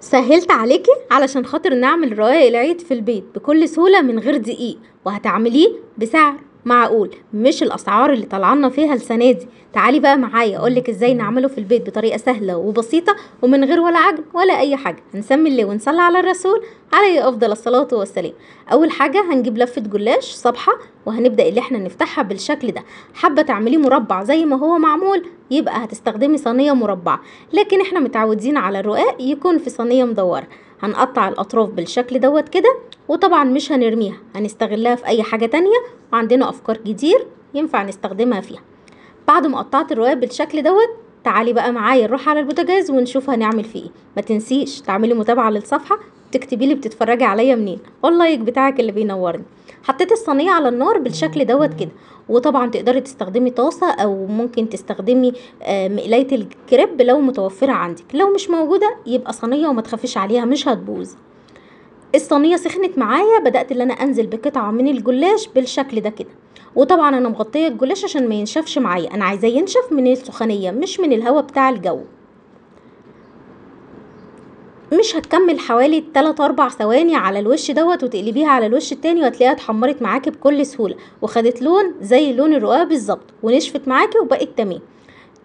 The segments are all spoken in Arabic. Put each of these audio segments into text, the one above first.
سهلت عليكي علشان خاطر نعمل رواية العيد في البيت بكل سهولة من غير دقيق وهتعمليه بسعر معقول مش الاسعار اللي طلعنا فيها السنه دي تعالي بقى معايا اقولك ازاي نعمله في البيت بطريقه سهله وبسيطه ومن غير ولا عجن ولا اي حاجه هنسمي اللي ونصلي على الرسول عليه افضل الصلاه والسلام اول حاجه هنجيب لفه جلاش صبحه وهنبدا اللي احنا نفتحها بالشكل ده حابه تعمليه مربع زي ما هو معمول يبقى هتستخدمي صينيه مربعه لكن احنا متعودين على الرقاق يكون في صينيه مدوره هنقطع الأطراف بالشكل دوت كده وطبعا مش هنرميها هنستغلها في أي حاجة تانية وعندنا أفكار كتير ينفع نستخدمها فيها بعد ما قطعت الرواية بالشكل دوت تعالي بقى معايا نروح على البوتاجاز ونشوف هنعمل فيه ايه ما تنسيش تعملي متابعه للصفحه تكتبي لي بتتفرجي عليا منين واللايك بتاعك اللي بينورني حطيت الصينيه على النار بالشكل دوت كده وطبعا تقدري تستخدمي طاسه او ممكن تستخدمي آه، مقلايه الكريب لو متوفره عندك لو مش موجوده يبقى صينيه وما تخافيش عليها مش هتبوظ الصينيه سخنت معايا بدات ان انا انزل بقطعه من الجلاش بالشكل ده كده وطبعا انا مغطيه الجلاش عشان ما ينشفش معايا انا عايزاه ينشف من السخانيه مش من الهواء بتاع الجو مش هتكمل حوالي 3 4 ثواني على الوش دوت وتقلبيها على الوش التاني وهتلاقيها اتحمرت معاكي بكل سهوله وخدت لون زي لون الرقاق بالظبط ونشفت معاكي وبقت تمام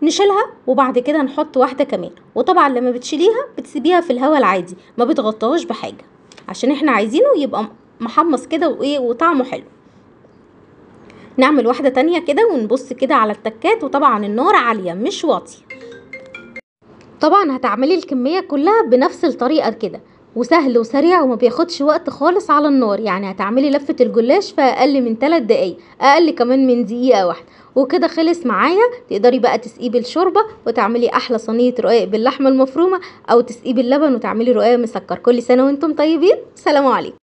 نشيلها وبعد كده نحط واحده كمان وطبعا لما بتشيليها بتسيبيها في الهواء العادي ما بتغطاهاش بحاجه عشان احنا عايزينه يبقى محمص كده وايه وطعمه حلو نعمل واحدة تانية كده ونبص كده على التكات وطبعا النار عالية مش واطية طبعا هتعملي الكمية كلها بنفس الطريقة كده وسهل وسريع وما بياخدش وقت خالص على النار يعني هتعملي لفة الجلاش في اقل من 3 دقايق اقل كمان من دقيقة واحدة وكده خلص معايا تقدري بقى تسقيه بالشوربه وتعملي احلى صينيه رقاق باللحمه المفرومه او تسقيه باللبن وتعملي رقاق مسكر كل سنه وانتم طيبين سلام عليكم